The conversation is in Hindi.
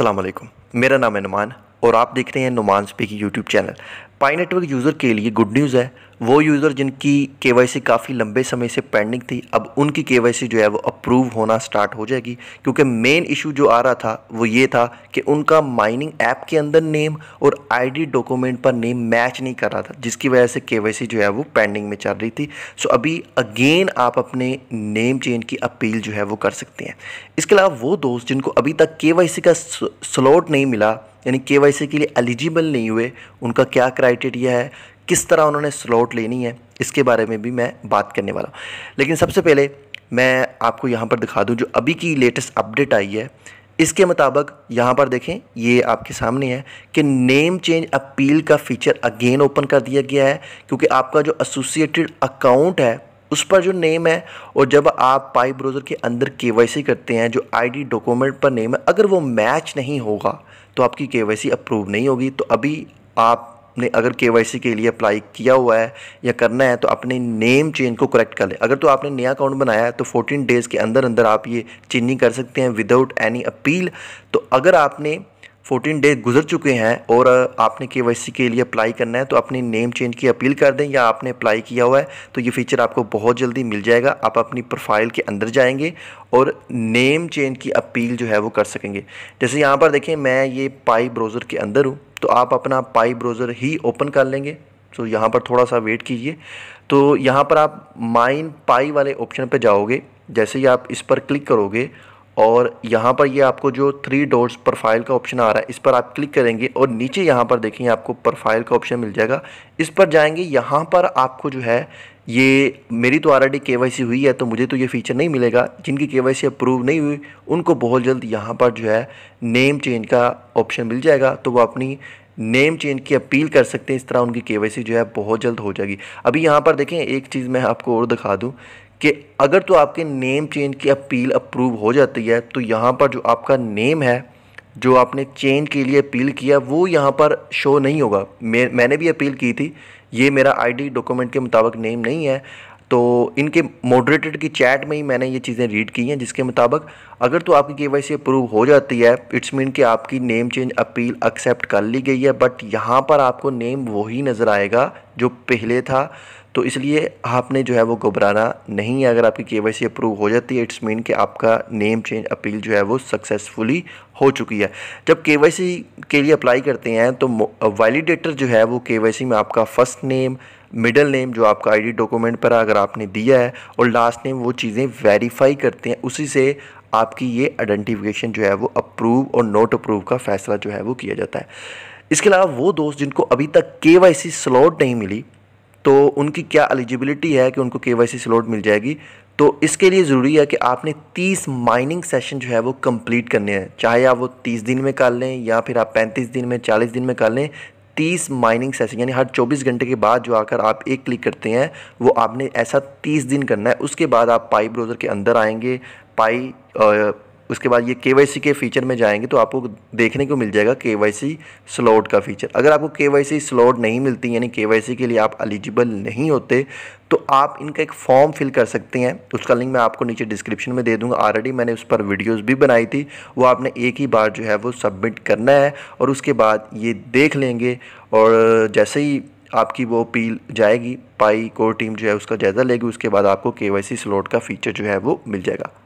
अल्लाम मेरा नाम है नुमान और आप देख रहे हैं नुमान की YouTube channel Pi network user के लिए गुड न्यूज़ है वो यूज़र जिनकी के काफ़ी लंबे समय से पेंडिंग थी अब उनकी के जो है वो अप्रूव होना स्टार्ट हो जाएगी क्योंकि मेन इशू जो आ रहा था वो ये था कि उनका माइनिंग ऐप के अंदर नेम और आईडी डॉक्यूमेंट पर नेम मैच नहीं कर रहा था जिसकी वजह से के जो है वो पेंडिंग में चल रही थी सो अभी अगेन आप अपने नेम चेंज की अपील जो है वो कर सकते हैं इसके अलावा वो दोस्त जिनको अभी तक के का स्लॉट नहीं मिला यानी के के लिए एलिजिबल नहीं हुए उनका क्या क्राइटेरिया है किस तरह उन्होंने स्लॉट लेनी है इसके बारे में भी मैं बात करने वाला हूँ लेकिन सबसे पहले मैं आपको यहाँ पर दिखा दूँ जो अभी की लेटेस्ट अपडेट आई है इसके मुताबिक यहाँ पर देखें ये आपके सामने है कि नेम चेंज अपील का फीचर अगेन ओपन कर दिया गया है क्योंकि आपका जो एसोसिएटेड अकाउंट है उस पर जो नेम है और जब आप पाई ब्राउज़र के अंदर के करते हैं जो आईडी डॉक्यूमेंट पर नेम है अगर वो मैच नहीं होगा तो आपकी के अप्रूव नहीं होगी तो अभी आपने अगर के के लिए अप्लाई किया हुआ है या करना है तो अपने नेम चेंज को करेक्ट कर लें अगर तो आपने नया अकाउंट बनाया है तो 14 डेज़ के अंदर अंदर आप ये चेंजिंग कर सकते हैं विदाउट एनी अपील तो अगर आपने 14 डेज गुजर चुके हैं और आपने के के लिए अप्लाई करना है तो अपनी नेम चेंज की अपील कर दें या आपने अप्लाई किया हुआ है तो ये फीचर आपको बहुत जल्दी मिल जाएगा आप अपनी प्रोफाइल के अंदर जाएंगे और नेम चेंज की अपील जो है वो कर सकेंगे जैसे यहाँ पर देखें मैं ये पाई ब्रोज़र के अंदर हूँ तो आप अपना पाई ब्रोज़र ही ओपन कर लेंगे तो यहाँ पर थोड़ा सा वेट कीजिए तो यहाँ पर आप माइन पाई वाले ऑप्शन पर जाओगे जैसे ही आप इस पर क्लिक करोगे और यहाँ पर ये यह आपको जो थ्री डोर्स प्रोफाइल का ऑप्शन आ रहा है इस पर आप क्लिक करेंगे और नीचे यहाँ पर देखेंगे आपको प्रोफाइल का ऑप्शन मिल जाएगा इस पर जाएंगे यहाँ पर आपको जो है ये मेरी तो ऑलरेडी के हुई है तो मुझे तो ये फीचर नहीं मिलेगा जिनकी के अप्रूव नहीं हुई उनको बहुत जल्द यहाँ पर जो है नेम चेंज का ऑप्शन मिल जाएगा तो वो अपनी नेम चेंज की अपील कर सकते हैं इस तरह उनकी के जो है बहुत जल्द हो जाएगी अभी यहाँ पर देखें एक चीज़ मैं आपको और दिखा दूँ कि अगर तो आपके नेम चेंज की अपील अप्रूव हो जाती है तो यहाँ पर जो आपका नेम है जो आपने चेंज के लिए अपील किया वो यहाँ पर शो नहीं होगा मैं मैंने भी अपील की थी ये मेरा आईडी डॉक्यूमेंट के मुताबिक नेम नहीं है तो इनके मॉडरेटेड की चैट में ही मैंने ये चीज़ें रीड की हैं जिसके मुताबिक अगर तो आपकी के वाई सी अप्रूव हो जाती है इट्स मीन कि आपकी नेम चेंज अपील एक्सेप्ट कर ली गई है बट यहाँ पर आपको नेम वही नज़र आएगा जो पहले था तो इसलिए आपने जो है वो घबराना नहीं है अगर आपकी के वाई सी अप्रूव हो जाती है इट्स मीन कि आपका नेम चेंज अपील जो है वो सक्सेसफुली हो चुकी है जब के वाई सी के लिए अप्लाई करते हैं तो वैलिडेटर जो है वो के वाई सी में आपका फ़र्स्ट नेम मिडल नेम जो आपका आईडी डॉक्यूमेंट पर अगर आपने दिया है और लास्ट नेम वो चीज़ें वेरीफाई करते हैं उसी से आपकी ये आइडेंटिफिकेशन जो है वो अप्रूव और नॉट अप्रूव का फ़ैसला जो है वो किया जाता है इसके अलावा वो दोस्त जिनको अभी तक के वाई सी स्लॉट नहीं मिली तो उनकी क्या एलिजिबिलिटी है कि उनको के वाई स्लॉट मिल जाएगी तो इसके लिए ज़रूरी है कि आपने 30 माइनिंग सेशन जो है वो कंप्लीट करने हैं चाहे आप वो 30 दिन में कर लें या फिर आप 35 दिन में 40 दिन में कर लें 30 माइनिंग सेशन यानी हर 24 घंटे के बाद जो आकर आप एक क्लिक करते हैं वो आपने ऐसा 30 दिन करना है उसके बाद आप पाई ब्राउज़र के अंदर आएंगे पाई आ, उसके बाद ये के के फ़ीचर में जाएंगे तो आपको देखने को मिल जाएगा के स्लॉट का फ़ीचर अगर आपको के स्लॉट नहीं मिलती यानी के के लिए आप एलिजिबल नहीं होते तो आप इनका एक फॉर्म फिल कर सकते हैं उसका लिंक मैं आपको नीचे डिस्क्रिप्शन में दे दूंगा ऑलरेडी मैंने उस पर वीडियोस भी बनाई थी वो आपने एक ही बार जो है वो सबमिट करना है और उसके बाद ये देख लेंगे और जैसे ही आपकी वो अपील जाएगी पाई कोर टीम जो है उसका जायज़ा लेगी उसके बाद आपको के स्लॉट का फ़ीचर जो है वो मिल जाएगा